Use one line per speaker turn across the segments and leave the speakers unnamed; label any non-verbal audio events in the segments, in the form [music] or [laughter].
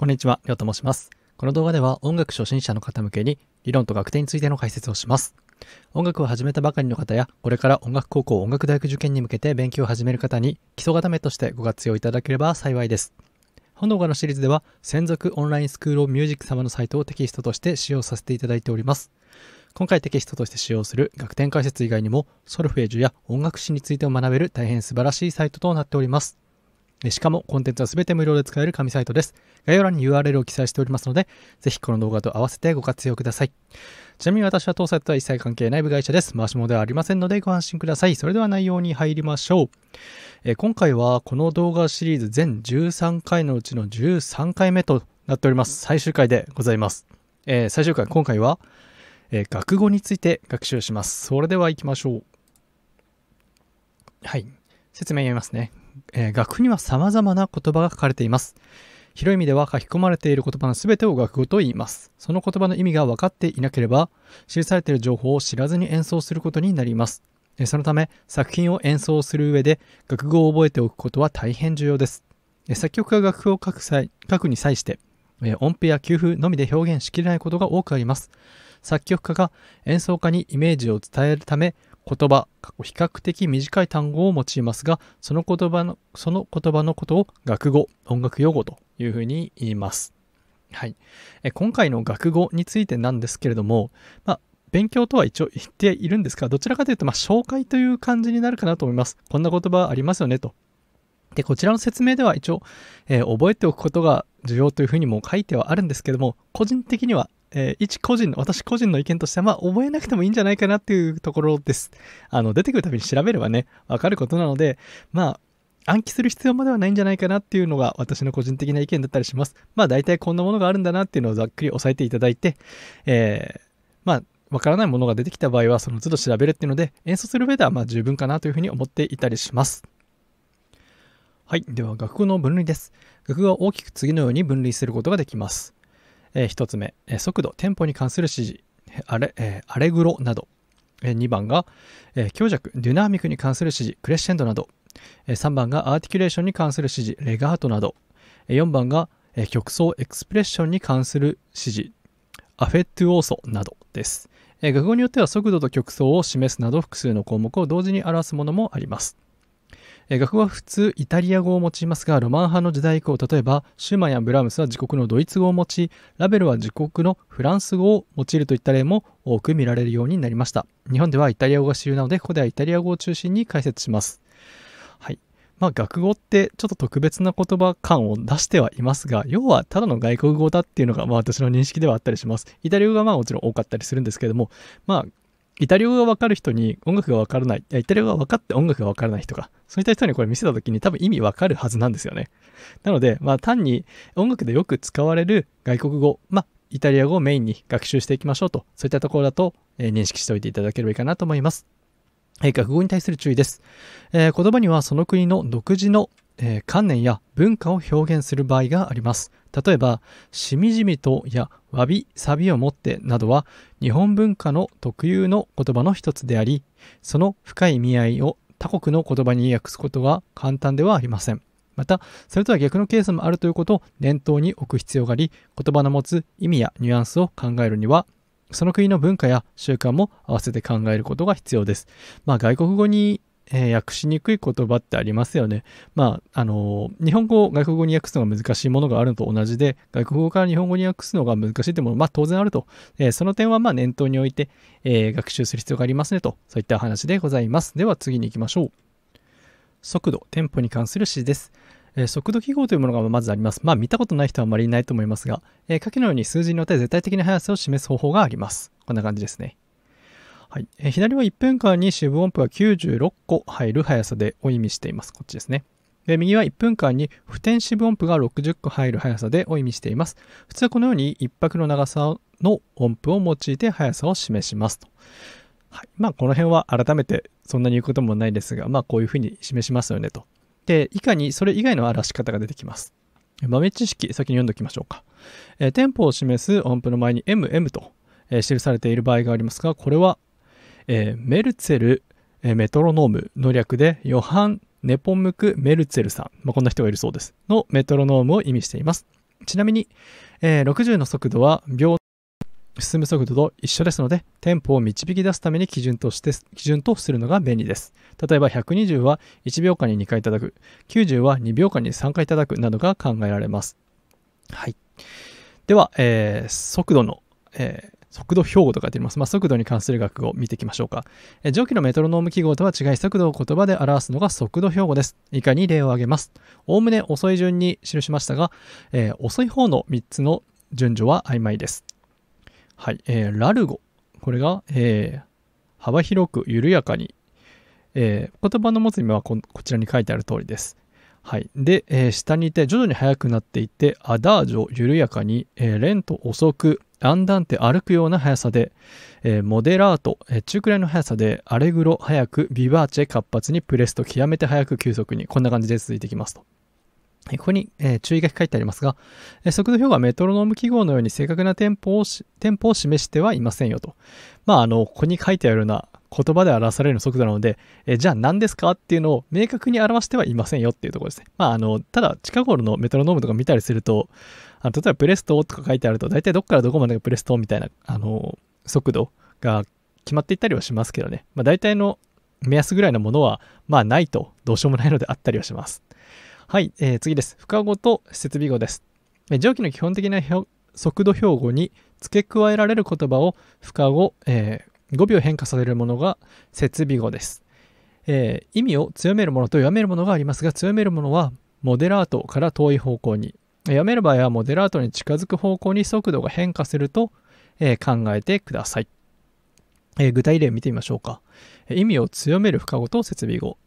こんにちは、りょうと申します。この動画では音楽初心者の方向けに理論と学点についての解説をします。音楽を始めたばかりの方や、これから音楽高校音楽大学受験に向けて勉強を始める方に基礎固めとしてご活用いただければ幸いです。本動画のシリーズでは、専属オンラインスクールオブミュージック様のサイトをテキストとして使用させていただいております。今回テキストとして使用する楽天解説以外にも、ソルフェージュや音楽史についてを学べる大変素晴らしいサイトとなっております。しかもコンテンツは全て無料で使える紙サイトです。概要欄に URL を記載しておりますので、ぜひこの動画と合わせてご活用ください。ちなみに私は当サイトとは一切関係ない部外者です。回し物ではありませんのでご安心ください。それでは内容に入りましょう。えー、今回はこの動画シリーズ全13回のうちの13回目となっております。最終回でございます。えー、最終回、今回は、えー、学語について学習します。それでは行きましょう。はい。説明読みますね。えー、楽譜には様々な言葉が書かれています。広い意味では書き込まれている言葉の全てを楽語と言います。その言葉の意味が分かっていなければ、記されている情報を知らずに演奏することになります。そのため、作品を演奏する上で、楽語を覚えておくことは大変重要です。作曲家が楽譜を書く際書くに際して、音符や休符のみで表現しきれないことが多くあります。作曲家が演奏家にイメージを伝えるため、言葉、比較的短い単語を用いますが、その言葉の、その言葉のことを学語、音楽用語というふうに言います。はい。え今回の学語についてなんですけれども、まあ、勉強とは一応言っているんですが、どちらかというと、まあ、紹介という感じになるかなと思います。こんな言葉ありますよね、と。で、こちらの説明では一応、えー、覚えておくことが重要というふうにも書いてはあるんですけども、個人的にはえー、一個人の、私個人の意見としては、まあ、覚えなくてもいいんじゃないかなっていうところです。あの、出てくるたびに調べればね、わかることなので、まあ、暗記する必要まではないんじゃないかなっていうのが私の個人的な意見だったりします。まあ、大体こんなものがあるんだなっていうのをざっくり押さえていただいて、えー、まあ、わからないものが出てきた場合は、その都度調べるっていうので、演奏する上では、まあ、十分かなというふうに思っていたりします。はい。では、学語の分類です。学語は大きく次のように分類することができます。えー、1つ目、え速度、テンポに関する指示、アレ,、えアレグロなど。え2番が、え強弱、デュナーミックに関する指示、クレッシェンドなど。え3番が、アーティキュレーションに関する指示、レガートなど。え4番が、え曲奏、エクスプレッションに関する指示、アフェットゥオーソなどです。え学語によっては速度と曲奏を示すなど複数の項目を同時に表すものもあります。え学語は普通イタリア語を用いますが、ロマン派の時代以降、例えばシューマンやブラームスは自国のドイツ語を用い、ラベルは自国のフランス語を用いるといった例も多く見られるようになりました。日本ではイタリア語が主流なので、ここではイタリア語を中心に解説します。はい。まあ、学語ってちょっと特別な言葉感を出してはいますが、要はただの外国語だっていうのが、まあ私の認識ではあったりします。イタリア語がまあもちろん多かったりするんですけども、まあイタリア語が分かる人に音楽が分からない、いや、イタリア語が分かって音楽が分からない人が、そういった人にこれ見せた時に多分意味分かるはずなんですよね。なので、まあ単に音楽でよく使われる外国語、まあイタリア語をメインに学習していきましょうと、そういったところだと、えー、認識しておいていただければいいかなと思います。えー、学語に対する注意です。えー、言葉にはその国の独自のえー、観念や文化を表現する場合があります。例えば、しみじみとやわびさびをもってなどは日本文化の特有の言葉の一つであり、その深い意味合いを他国の言葉に訳すことは簡単ではありません。また、それとは逆のケースもあるということを念頭に置く必要があり、言葉の持つ意味やニュアンスを考えるには、その国の文化や習慣も合わせて考えることが必要です。まあ、外国語にえー、訳しにくい言葉ってありますよね。まあ、あのー、日本語を外国語に訳すのが難しいものがあるのと同じで、外国語から日本語に訳すのが難しいってもの、まあ当然あると。えー、その点はまあ念頭において、え学習する必要がありますねと、そういった話でございます。では次に行きましょう。速度、テンポに関する詩です。え速度記号というものがまずあります。まあ見たことない人はあまりいないと思いますが、え下記のように数字によって絶対的な速さを示す方法があります。こんな感じですね。はい、え左は1分間に四分音符が96個入る速さでを意味しています。こっちですね。で右は1分間に不転四分音符が60個入る速さでを意味しています。普通はこのように1拍の長さの音符を用いて速さを示しますと。はい、まあこの辺は改めてそんなに言うこともないですが、まあこういうふうに示しますよねと。で、以下にそれ以外の表し方が出てきます。豆知識、先に読んでおきましょうか。えテンポを示す音符の前に mm と、記されている場合がありますが、これはえー、メルツェル、えー、メトロノームの略で、ヨハン・ネポムク・メルツェルさん、まあ、こんな人がいるそうです、のメトロノームを意味しています。ちなみに、えー、60の速度は秒進む速度と一緒ですので、テンポを導き出すために基準として、基準とするのが便利です。例えば120は1秒間に2回叩く、90は2秒間に3回叩くなどが考えられます。はい。では、えー、速度の、えー、速度標語とかっます。まあ、速度に関する学語を見ていきましょうか。え上記のメトロノーム記号とは違い、速度を言葉で表すのが速度標語です。以下に例を挙げます。おおむね遅い順に記しましたが、えー、遅い方の3つの順序は曖昧です。はい。えー、ラルゴ。これが、えー、幅広く緩やかに、え言葉の持つ意味はこちらに書いてある通りです。はい。で、えー、下にいて徐々に速くなっていって、アダージョ、緩やかに、えー、レント、遅く、アンダンテ、歩くような速さで、えー、モデラート、えー、中くらいの速さで、アレグロ、速く、ビバーチェ、活発に、プレスト極めて速く、急速に、こんな感じで続いていきますと。ここに、えー、注意書き書いてありますが、えー、速度表がメトロノーム記号のように正確なテンポをテンポを示してはいませんよと。まあ、あの、ここに書いてあるような言葉で表されるの速度なので、えじゃあ何ですかっていうのを明確に表してはいませんよっていうところですね。まあ、あの、ただ近頃のメトロノームとか見たりすると、あの例えばプレストとか書いてあると、大体どっからどこまでがプレストみたいな、あの、速度が決まっていったりはしますけどね。まあ、大体の目安ぐらいのものは、まあ、ないとどうしようもないのであったりはします。はい、えー、次です。深語と設備語です。え上記の基本的な速度標語に付け加えられる言葉を深合、えー、語尾を変化されるものが設備語です。えー、意味を強めるものと弱めるものがありますが、強めるものはモデラートから遠い方向に、弱める場合はモデラートに近づく方向に速度が変化すると、えー、考えてください。えー、具体例見てみましょうか。意味を強める深語と設備語。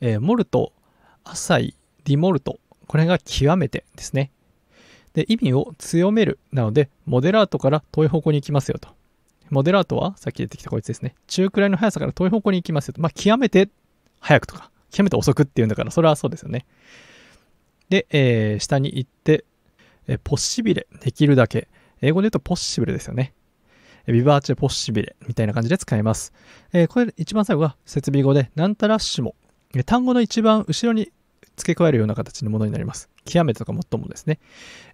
えー、モルト、浅い、ディモルト。これが極めてですね。で、意味を強めるなので、モデラートから遠い方向に行きますよと。モデラートは、さっき出てきたこいつですね。中くらいの速さから遠い方向に行きますよと。まあ、極めて速くとか、極めて遅くっていうんだから、それはそうですよね。で、えー、下に行って、えー、ポッシビレ、できるだけ。英語で言うとポッシブルですよね。ビバーチェポッシビレみたいな感じで使えます。えー、これ一番最後が設備語で、なんたらしも。単語の一番後ろに付け加えるような形のものになります。極めてとかもっともですね。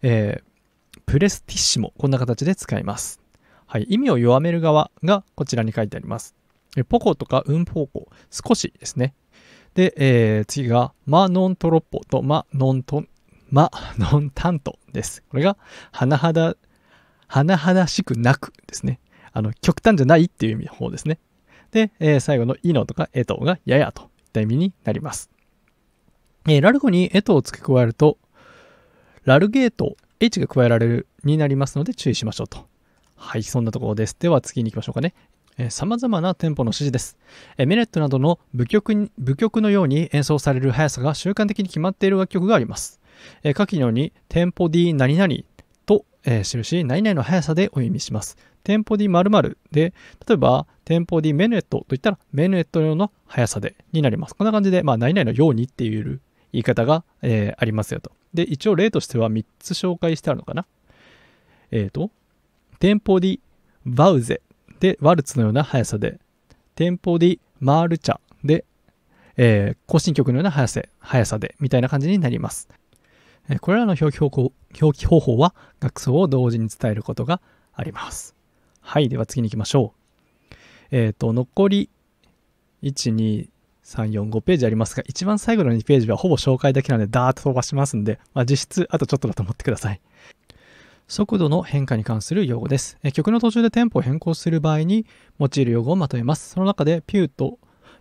えー、プレスティッシモ。こんな形で使います。はい、意味を弱める側がこちらに書いてあります。ポコとか運方向、少しですね。で、えー、次が、マノントロッポとマノントン、マノンタントです。これが、はだ、はだしくなくですね。あの、極端じゃないっていう意味の方ですね。で、えー、最後のイノとかエトがややといった意味になります。えー、ラルゴにエトを付け加えると、ラルゲート、H が加えられるになりますので注意しましょうと。はい、そんなところです。では次に行きましょうかね。さまざまなテンポの指示です。えメレットなどの部曲舞曲のように演奏される速さが習慣的に決まっている楽曲があります。え下記のように、テンポ D 何々と、えー、印、何々の速さでお意味します。テンポ D 〇〇で、例えば、テンポ D メネットといったら、メネット用の速さでになります。こんな感じで、まあ、何々のようにっていう言い方が、えー、ありますよと。で、一応例としては3つ紹介してあるのかな。えっ、ー、と、テンポディ・バウゼでワルツのような速さで、テンポディ・マールチャで、えー、更新曲のような速さ速さで、みたいな感じになります。これらの表記方法表記方法は学奏を同時に伝えることがあります。はい、では次に行きましょう。えっ、ー、と、残り1、345ページありますが、一番最後の2ページはほぼ紹介だけなのでダーッと飛ばしますんで、まあ、実質あとちょっとだと思ってください。速度の変化に関する用語です。え曲の途中でテンポを変更する場合に用いる用語をまとめます。その中で、ピューと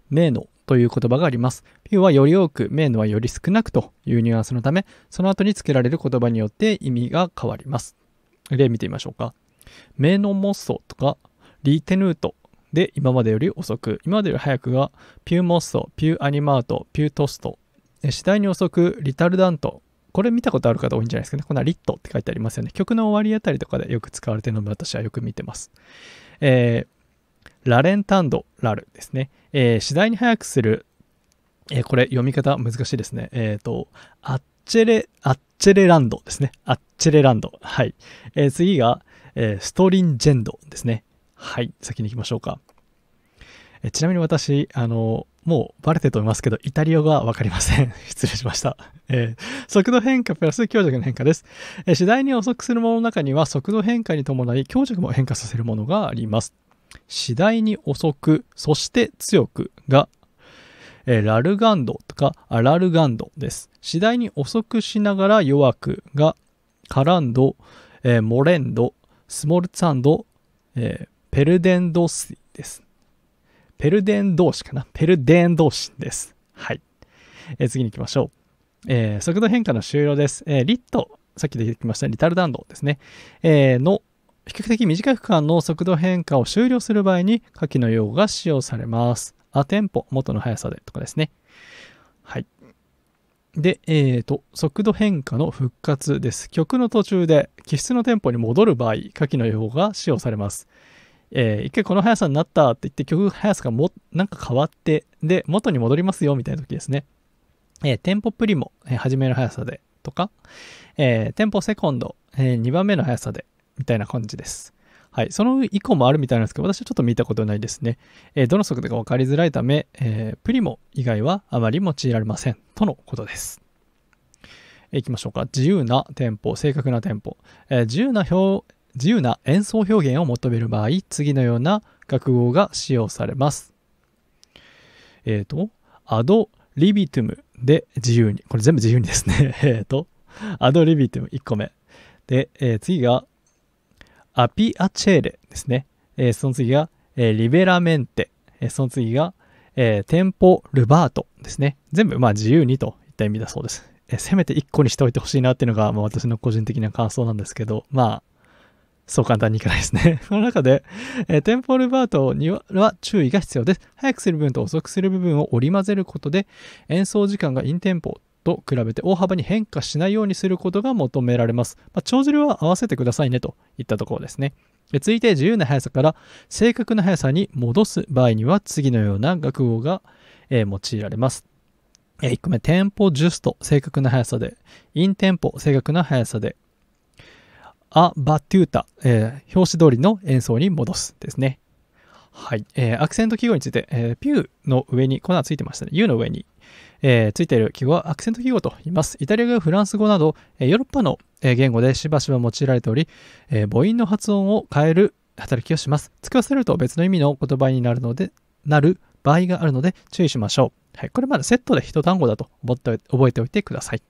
メーノという言葉があります。ピューはより多く、メーノはより少なくというニュアンスのため、その後に付けられる言葉によって意味が変わります。例見てみましょうか。メーノモッソとか、リーテヌートで今までより遅く、今までより早くが、ピューモッソ、ピューアニマート、ピュートスト。次第に遅く、リタルダントこれ見たことある方多いんじゃないですかね。このリットって書いてありますよね。曲の終わりあたりとかでよく使われてるので私はよく見てます。えー、ラレンタンド、ラルですね。えー、次第に速くする、えー、これ読み方難しいですね。えっ、ー、と、アッチェレ、アッチェレランドですね。アッチェレランド。はい。えー、次が、えー、ストリンジェンドですね。はい。先に行きましょうか。えちなみに私、あの、もうバレてると思いますけど、イタリア語はわかりません。[laughs] 失礼しました。えー、速度変化プラス強弱の変化です、えー、次第に遅くするものの中には、速度変化に伴い強弱も変化させるものがあります。次第に遅く、そして強くが、えー、ラルガンドとかアラルガンドです。次第に遅くしながら弱くが、カランド、えー、モレンド、スモルツァンド、えー、ペルデンドスです。ペルデン同士かな。ペルデン同士です。はい。えー、次に行きましょう。えー、速度変化の終了です。えー、リット、さっき出てきましたリタル弾道ですね。えの比較的短い区間の速度変化を終了する場合に下記の用語が使用されます。アテンポ、元の速さでとかですね。はい。で、えっ、ー、と、速度変化の復活です。曲の途中で、気質のテンポに戻る場合、下記の用語が使用されます。えー、一回この速さになったって言って曲速さがも、なんか変わって、で、元に戻りますよみたいな時ですね。えー、テンポプリモ、えー、始める速さでとか、えー、テンポセコンド、えー、2番目の速さでみたいな感じです。はい。その以降もあるみたいなんですけど、私はちょっと見たことないですね。えー、どの速度か分かりづらいため、えー、プリモ以外はあまり用いられません。とのことです。えいきましょうか。自由なテンポ、正確なテンポ。えー、自由な表、自由な演奏表現を求める場合、次のような学号が使用されます。えっ、ー、と、アドリビトゥムで自由に。これ全部自由にですね。[laughs] えっと、アドリビトゥム1個目。で、えー、次が、アピアチェーレですね。えー、その次が、えリベラメンテ。えその次が、えテンポルバートですね。全部、まあ自由にといった意味だそうです。えせめて1個にしておいてほしいなっていうのが、まあ、私の個人的な感想なんですけど、まあ、そう簡単にいかないですね。こ [laughs] の中で、えー、テンポルバートには注意が必要です。早くする部分と遅くする部分を織り交ぜることで、演奏時間がインテンポと比べて大幅に変化しないようにすることが求められます。まあ、帳尻は合わせてくださいねといったところですね。続いて自由な速さから正確な速さに戻す場合には次のような学語が、えー、用いられます。え1個目、テンポジュスト、正確な速さで。インテンポ、正確な速さで。ア・バテュータ、えー、表紙通りの演奏に戻すですね。はい。えー、アクセント記号について、えー、ピューの上に、このはついてましたね。U の上に、えー、ついている記号はアクセント記号と言います。イタリア語やフランス語など、えー、ヨーロッパの、え言語でしばしば用いられており、えー、母音の発音を変える働きをします。使わせると別の意味の言葉になるので、なる場合があるので注意しましょう。はい。これまだセットで一単語だと思って覚えておいてください。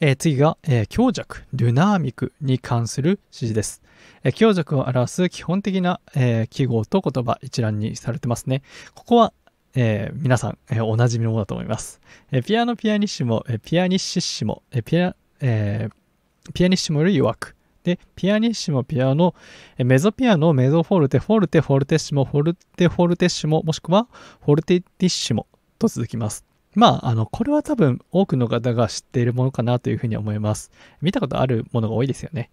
えー、次が、えー、強弱、ルナーミクに関する指示です。えー、強弱を表す基本的な、え記号と言葉一覧にされてますね。ここは、え皆さん、えおなじみのものだと思います。えピアノピアニッシモ、えピアニッシッシモ、えピア、えピアニッシモより弱く。で、ピアニッシモ、ピアノ、メゾピアノ、メゾフォルテ、フォルテ、フォルテッシモ、フォルテ、フォルテッシモ、もしくはフォルテティッシモと続きます。まあ、あの、これは多分多くの方が知っているものかなというふうに思います。見たことあるものが多いですよね。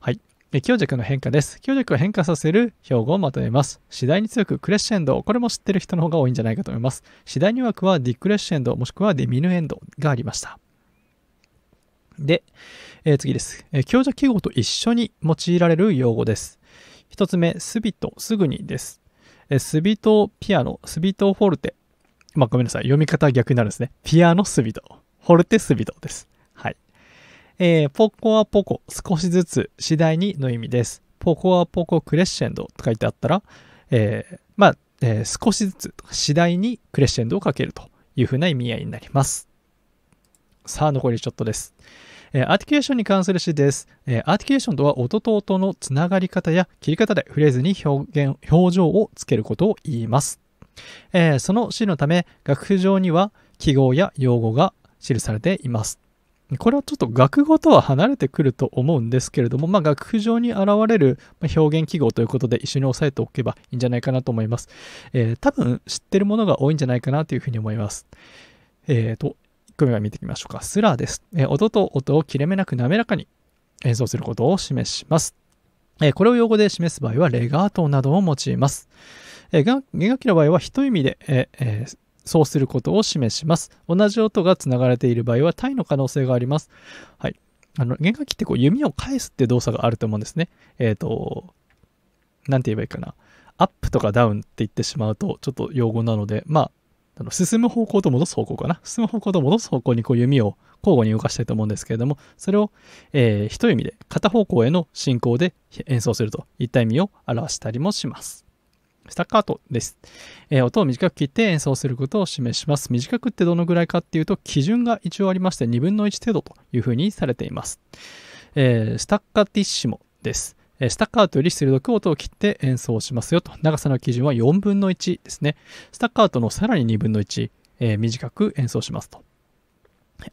はい。強弱の変化です。強弱を変化させる標語をまとめます。次第に強くクレッシェンド。これも知ってる人の方が多いんじゃないかと思います。次第に弱くはディクレッシェンド、もしくはディミヌエンドがありました。で、えー、次です、え強弱記号と一緒に用いられる用語です。1つ目、すびとすぐにです。えすびとピアノ、すびとフォルテ、まあ、ごめんなさい。読み方は逆になるんですね。ピアノスビド。フォルテスビドです。はい。えー、ポコアポコ、少しずつ、次第にの意味です。ポコアポコクレッシェンドと書いてあったら、えー、まあ、えー、少しずつ、次第にクレッシェンドをかけるというふうな意味合いになります。さあ、残りちょっとです。えー、アーティキュレーションに関する詩です。えー、アーティキュレーションとは音と音のつながり方や切り方でフレーズに表現、表情をつけることを言います。えー、その資のため、楽譜上には記号や用語が記されています。これはちょっと学語とは離れてくると思うんですけれども、まあ、楽譜上に現れる表現記号ということで一緒に押さえておけばいいんじゃないかなと思います。えー、多分知ってるものが多いんじゃないかなというふうに思います。えっ、ー、と、1個目は見ていきましょうか。スラーです。えー、音と音を切れ目なく滑らかに演奏することを示します。えこれを用語で示す場合は、レガートなどを用います。えー、弦楽器の場合は一意味で、ええー、そうすることを示します。同じ音がつながれている場合は単位の可能性があります。はい。あの、弦楽器ってこう弓を返すって動作があると思うんですね。えっ、ー、と、なんて言えばいいかな。アップとかダウンって言ってしまうと、ちょっと用語なので、まあ、あの進む方向と戻す方向かな。進む方向と戻す方向にこう弓を交互に動かしたいと思うんですけれども、それを、えー、一意味で片方向への進行で演奏するといった意味を表したりもします。スタッカートです。えー、音を短く切って演奏することを示します。短くってどのぐらいかっていうと、基準が一応ありまして、1 2分の1程度というふうにされています。えー、スタッカティッシモです。スタッカートより鋭く音を切って演奏しますよと。長さの基準は4分の1ですね。スタッカートのさらに2分の1、えー、短く演奏しますと。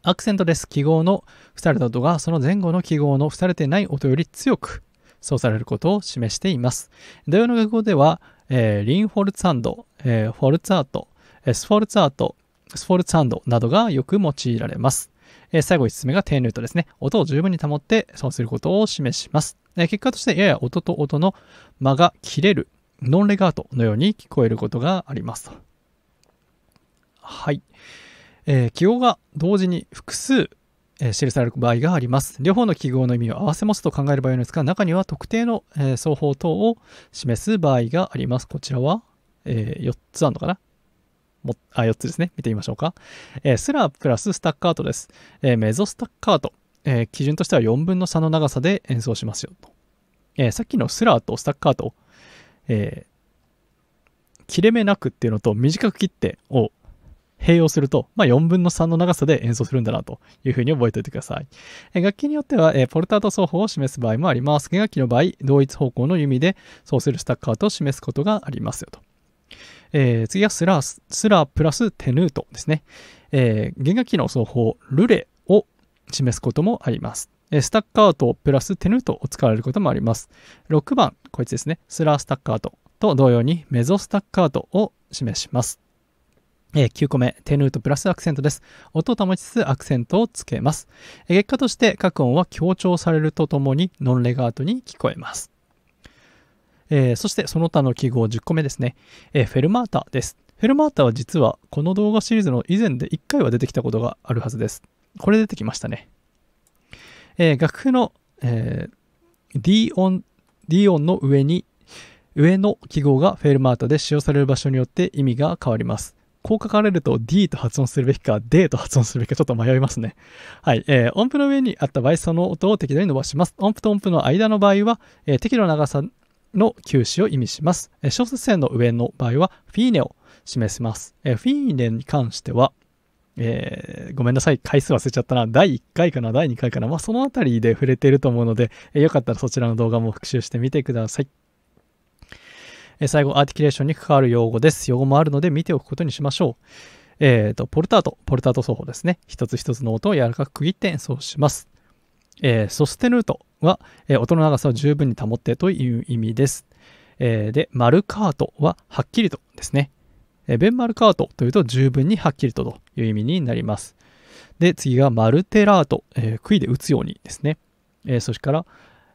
アクセントです。記号の付された音がその前後の記号の付されてない音より強くそうされることを示しています。同様の学校では、えー、リンフォルツァンド、えー、フォルツアート、スフォルツアート、スフォルツァンドなどがよく用いられます。えー、最後5つ目が低ヌートですね。音を十分に保って損することを示します。えー、結果としてやや音と音の間が切れるノンレガートのように聞こえることがあります。はい。えー、記号が同時に複数え記される場合があります。両方の記号の意味を合わせ持つと考える場合ですが、中には特定の、え双方等を示す場合があります。こちらは、え4つあるのかなもあ、4つですね。見てみましょうか。えスラープラススタッカートです。えメゾスタッカート、え基準としては4分の3の長さで演奏しますよと。えさっきのスラーとスタッカート、え切れ目なくっていうのと短く切ってを併用すると、まあ、4分の3の長さで演奏するんだなというふうに覚えておいてください。え楽器によっては、えポルタート奏法を示す場合もあります。弦楽器の場合、同一方向の弓でそうするスタッカートを示すことがありますよと。えー、次はスラー、スラプラステヌートですね。えー、弦楽器の奏法、ルレを示すこともあります。スタッカートプラステヌートを使われることもあります。6番、こいつですね。スラースタッカートと同様にメゾスタッカートを示します。え9個目、テヌートプラスアクセントです。音を保ちつつアクセントをつけます。え結果として各音は強調されるとともにノンレガートに聞こえます。えー、そしてその他の記号10個目ですね、えフェルマータです。フェルマータは実はこの動画シリーズの以前で1回は出てきたことがあるはずです。これ出てきましたね。えー、楽譜の、えー、D 音、D 音の上に上の記号がフェルマータで使用される場所によって意味が変わります。こう書かれると D と発音するべきか D と発音するべきかちょっと迷いますね。はい。えー、音符の上にあった場合、その音を適度に伸ばします。音符と音符の間の場合は、えー、適度な長さの休止を意味します。えー、小節線の上の場合は、フィーネを示します。えー、フィーネに関しては、えー、ごめんなさい。回数忘れちゃったな。第1回かな第2回かなまあ、そのあたりで触れていると思うので、えー、よかったらそちらの動画も復習してみてください。最後、アーティキュレーションに関わる用語です。用語もあるので見ておくことにしましょう。えっ、ー、と、ポルタート、ポルタート奏法ですね。一つ一つの音を柔らかく区切って演奏します。えー、ソステヌートは、えー、音の長さを十分に保ってという意味です。えー、で、マルカートははっきりとですね。えベンマルカートというと十分にはっきりとという意味になります。で、次がマルテラート、え杭で打つようにですね。えそしてから、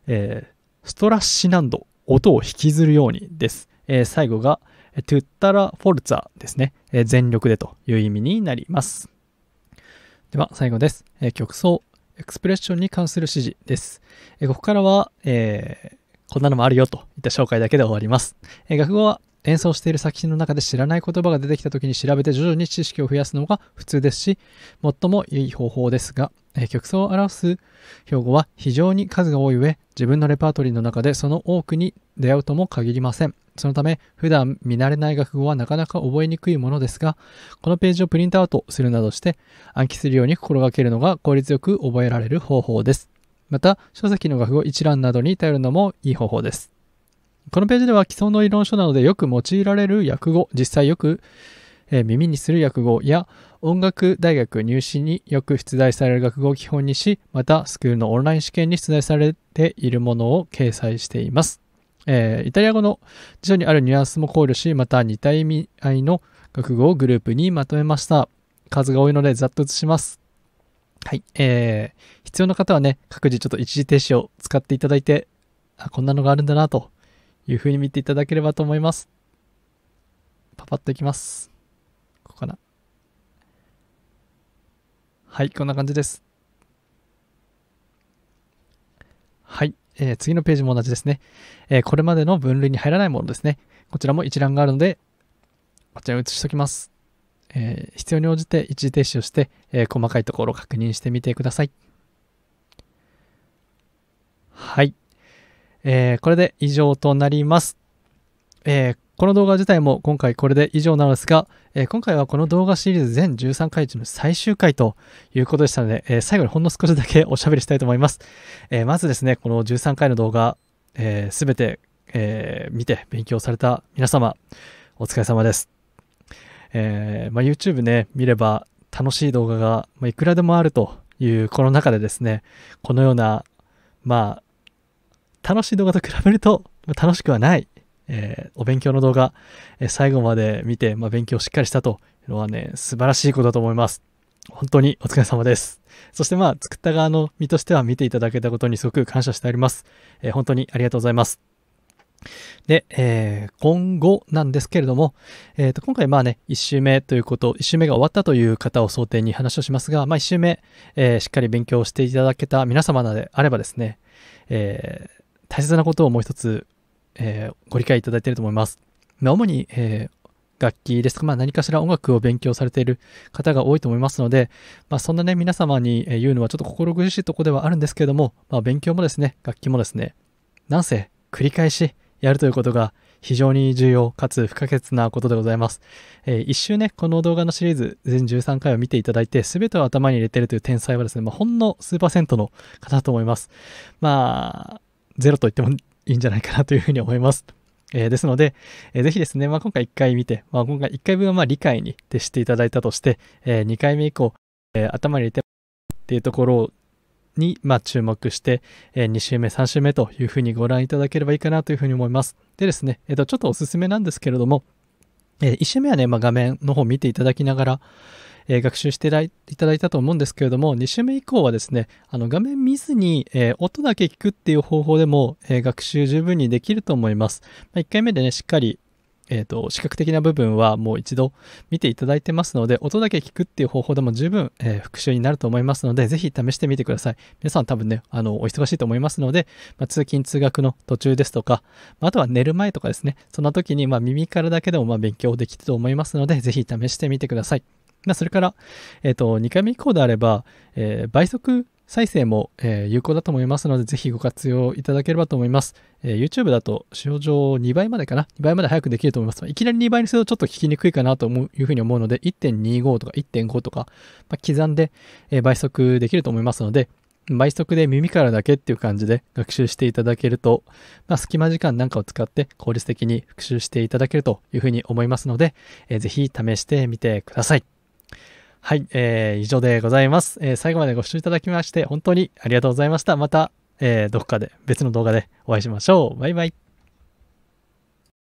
えストラッシナンド、音を引きずるようにです。えー、最後が、トゥッタラ・フォルツァですね、えー、全力でという意味になります。では、最後です。えー、曲奏、エクスプレッションに関する指示です。えここからは、えこんなのもあるよといった紹介だけで終わります。え学語は演奏している作品の中で知らない言葉が出てきた時に調べて徐々に知識を増やすのが普通ですし、最も良い方法ですが、え曲奏を表す標語は非常に数が多い上、自分のレパートリーの中でその多くに出会うとも限りません。そのため、普段見慣れない学語はなかなか覚えにくいものですが、このページをプリントアウトするなどして暗記するように心がけるのが効率よく覚えられる方法です。また、書籍の学語一覧などに頼るのもいい方法です。このページでは既存の理論書などでよく用いられる訳語、実際よく、え耳にする訳語や音楽大学入試によく出題される学語を基本にし、またスクールのオンライン試験に出題されているものを掲載しています。えー、イタリア語の辞書にあるニュアンスも考慮し、また似た意味合いの学語をグループにまとめました。数が多いのでざっと写します。はい。えー、必要な方はね、各自ちょっと一時停止を使っていただいて、あ、こんなのがあるんだなというふうに見ていただければと思います。パパッといきます。ここかな。はい、こんな感じです。はい。えー、次のページも同じですね、えー、これまでの分類に入らないものですね。こちらも一覧があるので、こちらに移しときます。えー、必要に応じて一時停止をして、え細かいところを確認してみてください。はい。えこれで以上となります。えー、この動画自体も今回これで以上なのですが、えー、今回はこの動画シリーズ全13回中の最終回ということでしたので、えー、最後にほんの少しだけおしゃべりしたいと思います。えまずですね、この13回の動画、す、えー、べ、て、え見て勉強された皆様、お疲れ様です。えまあ、YouTube ね、見れば楽しい動画が、まあ、いくらでもあるというこの中でですね、このような、まあ、楽しい動画と比べると楽しくはないえー、お勉強の動画、えー、最後まで見て、まあ、勉強しっかりしたというのはね、素晴らしいことだと思います。本当にお疲れ様です。そしてまあ、作った側の身としては見ていただけたことにすごく感謝してあります。えー、本当にありがとうございます。で、えー、今後なんですけれども、えー、と今回まあね、1週目ということ、1週目が終わったという方を想定に話をしますが、まあ、1週目、えー、しっかり勉強していただけた皆様であればですね、え大切なことをもう一つえー、ご理解いただいていると思います。主に、えー、楽器ですとか、まあ、何かしら音楽を勉強されている方が多いと思いますので、まあ、そんなね、皆様に言うのはちょっと心苦しいとこではあるんですけれども、まあ、勉強もですね、楽器もですね、なんせ繰り返しやるということが非常に重要かつ不可欠なことでございます。えー、一周ね、この動画のシリーズ全13回を見ていただいて、全てを頭に入れてるという天才はですね、まあ、ほんの数パーセントの方だと思います。まあ、ゼロと言ってもいいんじゃないかなというふうに思います。えー、ですので、えー、ぜひですね、まあ、今回1回見て、まあ、今回1回分はま理解に徹していただいたとして、えー、2回目以降、え頭に入れてっていうところに、まあ、注目して、え2週目、3週目というふうにご覧いただければいいかなというふうに思います。でですね、えー、とちょっとおすすめなんですけれども、え1週目はね、まあ、画面の方見ていただきながら、えー、学習していただいたと思うんですけれども、2週目以降はですね、あの画面見ずに、えー、音だけ聞くっていう方法でも、えー、学習十分にできると思います。まあ、1回目でね、しっかりえーと、視覚的な部分はもう一度見ていただいてますので音だけ聞くっていう方法でも十分、えー、復習になると思いますのでぜひ試してみてください皆さん多分ねあのお忙しいと思いますので、まあ、通勤通学の途中ですとか、まあ、あとは寝る前とかですねそんな時にま耳からだけでもま勉強できると思いますのでぜひ試してみてくださいまあ、それから、えっ、ー、と、2回目以降であれば、えー、倍速再生も、えー、有効だと思いますので、ぜひご活用いただければと思います。えー、YouTube だと、使用上2倍までかな ?2 倍まで早くできると思います。いきなり2倍にするとちょっと聞きにくいかなと思ういうふうに思うので、1.25とか1.5とか、まあ、刻んで、えー、倍速できると思いますので、倍速で耳からだけっていう感じで学習していただけると、まあ、隙間時間なんかを使って効率的に復習していただけるというふうに思いますので、えー、ぜひ試してみてください。はい、えー、以上でございます、えー、最後までご視聴いただきまして本当にありがとうございました。また、えー、どこかで別の動画でお会いしましょう。バイバイ。